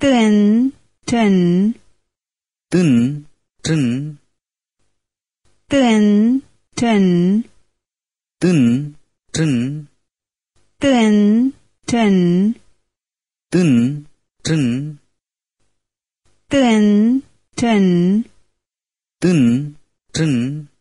tân tân tân tân tân tân tân tân tân tân tân tân tân tân tân tân